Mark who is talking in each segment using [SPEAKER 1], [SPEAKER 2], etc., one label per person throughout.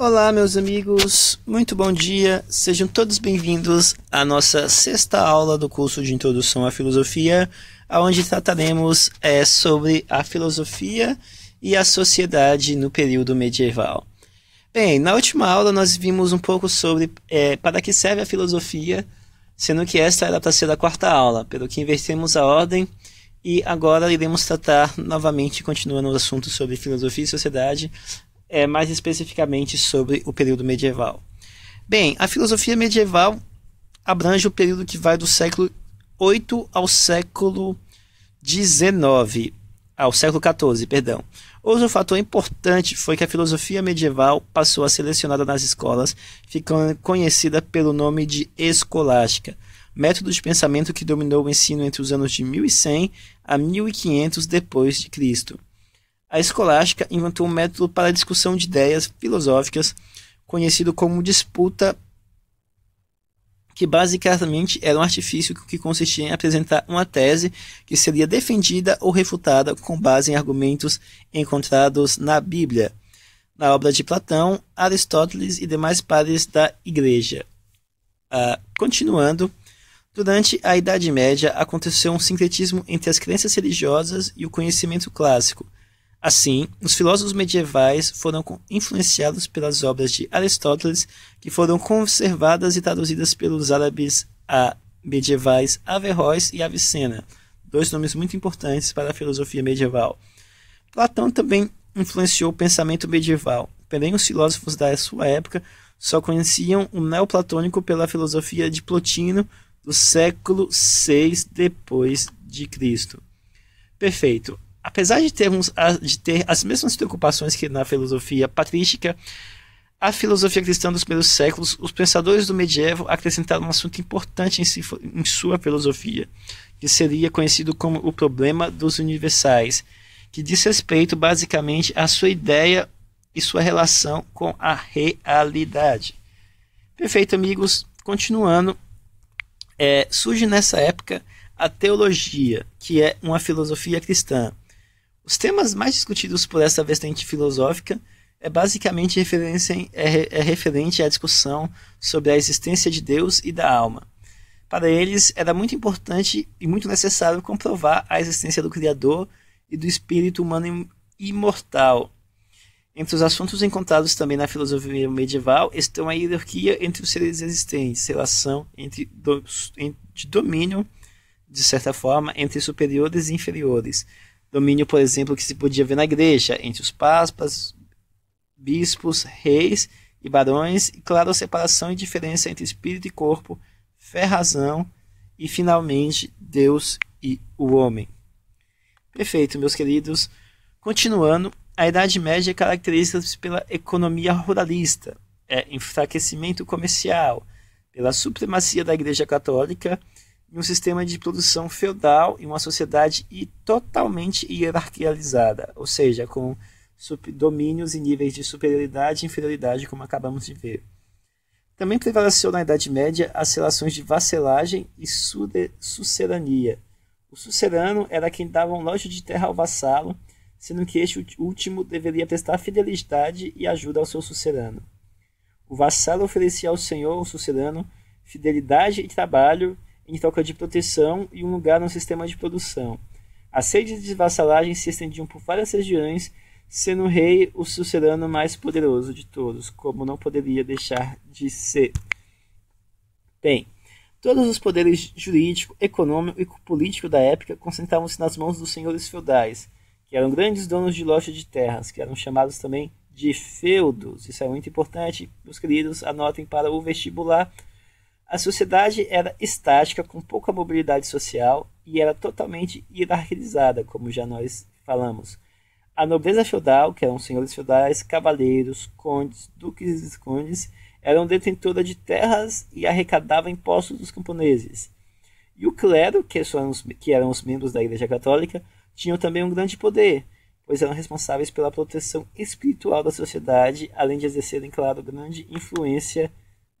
[SPEAKER 1] Olá, meus amigos, muito bom dia, sejam todos bem-vindos à nossa sexta aula do curso de Introdução à Filosofia, onde trataremos é, sobre a filosofia e a sociedade no período medieval. Bem, na última aula nós vimos um pouco sobre é, para que serve a filosofia, sendo que esta era para ser a quarta aula, pelo que invertemos a ordem e agora iremos tratar novamente, continuando o assunto sobre filosofia e sociedade, é, mais especificamente sobre o período medieval. Bem, a filosofia medieval abrange o período que vai do século 8 ao século 19, ao século 14, perdão. Outro fator importante foi que a filosofia medieval passou a ser selecionada nas escolas, ficando conhecida pelo nome de escolástica, método de pensamento que dominou o ensino entre os anos de 1100 a 1500 depois de Cristo a escolástica inventou um método para a discussão de ideias filosóficas conhecido como disputa, que basicamente era um artifício que consistia em apresentar uma tese que seria defendida ou refutada com base em argumentos encontrados na Bíblia, na obra de Platão, Aristóteles e demais padres da Igreja. Ah, continuando, durante a Idade Média aconteceu um sincretismo entre as crenças religiosas e o conhecimento clássico Assim, os filósofos medievais foram influenciados pelas obras de Aristóteles, que foram conservadas e traduzidas pelos árabes a medievais Averroes e Avicena, dois nomes muito importantes para a filosofia medieval. Platão também influenciou o pensamento medieval, porém os filósofos da sua época só conheciam o neoplatônico pela filosofia de Plotino do século 6 depois de Cristo. Perfeito apesar de termos de ter as mesmas preocupações que na filosofia patrística, a filosofia cristã dos primeiros séculos, os pensadores do medievo acrescentaram um assunto importante em, si, em sua filosofia, que seria conhecido como o problema dos universais, que diz respeito basicamente à sua ideia e sua relação com a realidade. Perfeito, amigos. Continuando, é, surge nessa época a teologia, que é uma filosofia cristã, os temas mais discutidos por essa vertente filosófica é basicamente referência, é, é referente à discussão sobre a existência de Deus e da alma. Para eles, era muito importante e muito necessário comprovar a existência do Criador e do espírito humano imortal. Entre os assuntos encontrados também na filosofia medieval estão a hierarquia entre os seres existentes, relação entre do, de domínio, de certa forma, entre superiores e inferiores, Domínio, por exemplo, que se podia ver na igreja, entre os papas, bispos, reis e barões, e claro, a separação e diferença entre espírito e corpo, fé, razão e, finalmente, Deus e o homem. Perfeito, meus queridos. Continuando, a Idade Média é caracterizada-se pela economia ruralista, é enfraquecimento comercial, pela supremacia da Igreja Católica em um sistema de produção feudal e uma sociedade totalmente hierarquizada, ou seja, com domínios e níveis de superioridade e inferioridade, como acabamos de ver. Também prevaleceu na Idade Média as relações de vassalagem e sucerania. O sucerano era quem dava um lote de terra ao vassalo, sendo que este último deveria prestar fidelidade e ajuda ao seu sucerano. O vassalo oferecia ao senhor, o sucerano, fidelidade e trabalho, em troca de proteção e um lugar no sistema de produção. As sedes de vassalagem se estendiam por várias regiões, sendo o rei o sucerano mais poderoso de todos, como não poderia deixar de ser. Bem, todos os poderes jurídico, econômico e político da época concentravam-se nas mãos dos senhores feudais, que eram grandes donos de lojas de terras, que eram chamados também de feudos. Isso é muito importante, meus queridos, anotem para o vestibular a sociedade era estática, com pouca mobilidade social e era totalmente hierarquizada, como já nós falamos. A nobreza feudal, que eram senhores feudais, cavaleiros, condes, duques e viscondes, eram detentora de terras e arrecadava impostos dos camponeses. E o clero, que, os, que eram os membros da Igreja Católica, tinham também um grande poder, pois eram responsáveis pela proteção espiritual da sociedade, além de exercerem, claro, grande influência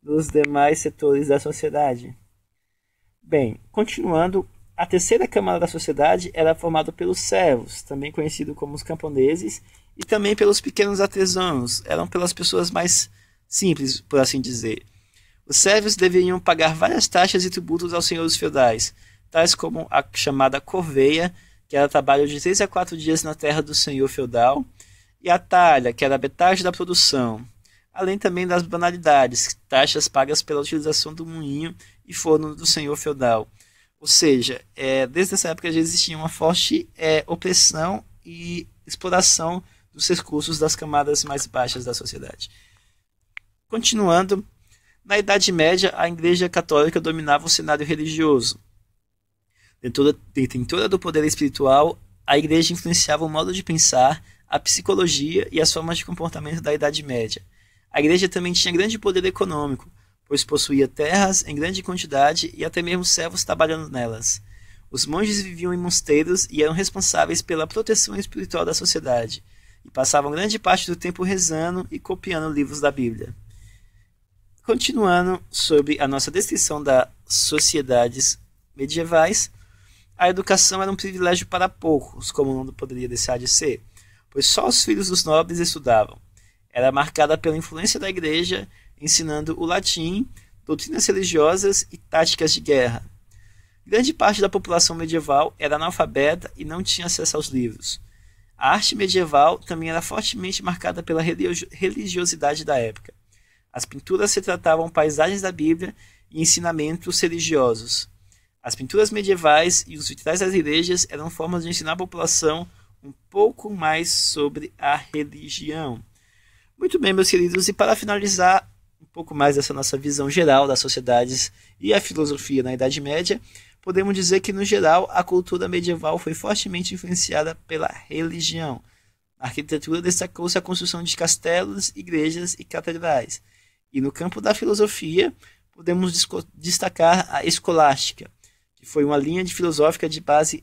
[SPEAKER 1] dos demais setores da sociedade. Bem, continuando, a terceira camada da sociedade era é formada pelos servos, também conhecido como os camponeses, e também pelos pequenos artesãos. eram pelas pessoas mais simples, por assim dizer. Os servos deveriam pagar várias taxas e tributos aos senhores feudais, tais como a chamada corveia, que era trabalho de 3 a 4 dias na terra do senhor feudal, e a talha, que era a metade da produção além também das banalidades, taxas pagas pela utilização do moinho e forno do senhor feudal. Ou seja, é, desde essa época já existia uma forte é, opressão e exploração dos recursos das camadas mais baixas da sociedade. Continuando, na Idade Média, a Igreja Católica dominava o cenário religioso. Detentora, detentora do poder espiritual, a Igreja influenciava o modo de pensar, a psicologia e as formas de comportamento da Idade Média. A igreja também tinha grande poder econômico, pois possuía terras em grande quantidade e até mesmo servos trabalhando nelas. Os monges viviam em mosteiros e eram responsáveis pela proteção espiritual da sociedade, e passavam grande parte do tempo rezando e copiando livros da Bíblia. Continuando sobre a nossa descrição das sociedades medievais, a educação era um privilégio para poucos, como não poderia deixar de ser, pois só os filhos dos nobres estudavam era é marcada pela influência da igreja, ensinando o latim, doutrinas religiosas e táticas de guerra. Grande parte da população medieval era analfabeta e não tinha acesso aos livros. A arte medieval também era fortemente marcada pela religiosidade da época. As pinturas se tratavam paisagens da Bíblia e ensinamentos religiosos. As pinturas medievais e os vitrais das igrejas eram formas de ensinar a população um pouco mais sobre a religião. Muito bem, meus queridos, e para finalizar um pouco mais dessa nossa visão geral das sociedades e a filosofia na Idade Média, podemos dizer que, no geral, a cultura medieval foi fortemente influenciada pela religião. A arquitetura destacou-se a construção de castelos, igrejas e catedrais. E no campo da filosofia, podemos destacar a escolástica, que foi uma linha de filosófica de base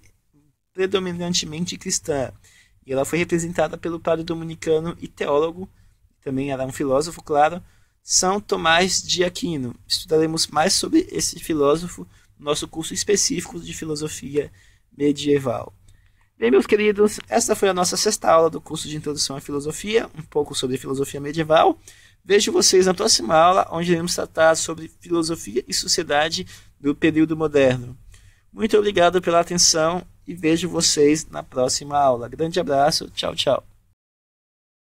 [SPEAKER 1] predominantemente cristã. E ela foi representada pelo padre dominicano e teólogo também era um filósofo, claro, São Tomás de Aquino. Estudaremos mais sobre esse filósofo no nosso curso específico de filosofia medieval. Bem, meus queridos, esta foi a nossa sexta aula do curso de Introdução à Filosofia, um pouco sobre filosofia medieval. Vejo vocês na próxima aula, onde iremos tratar sobre filosofia e sociedade do período moderno. Muito obrigado pela atenção e vejo vocês na próxima aula. Grande abraço, tchau, tchau.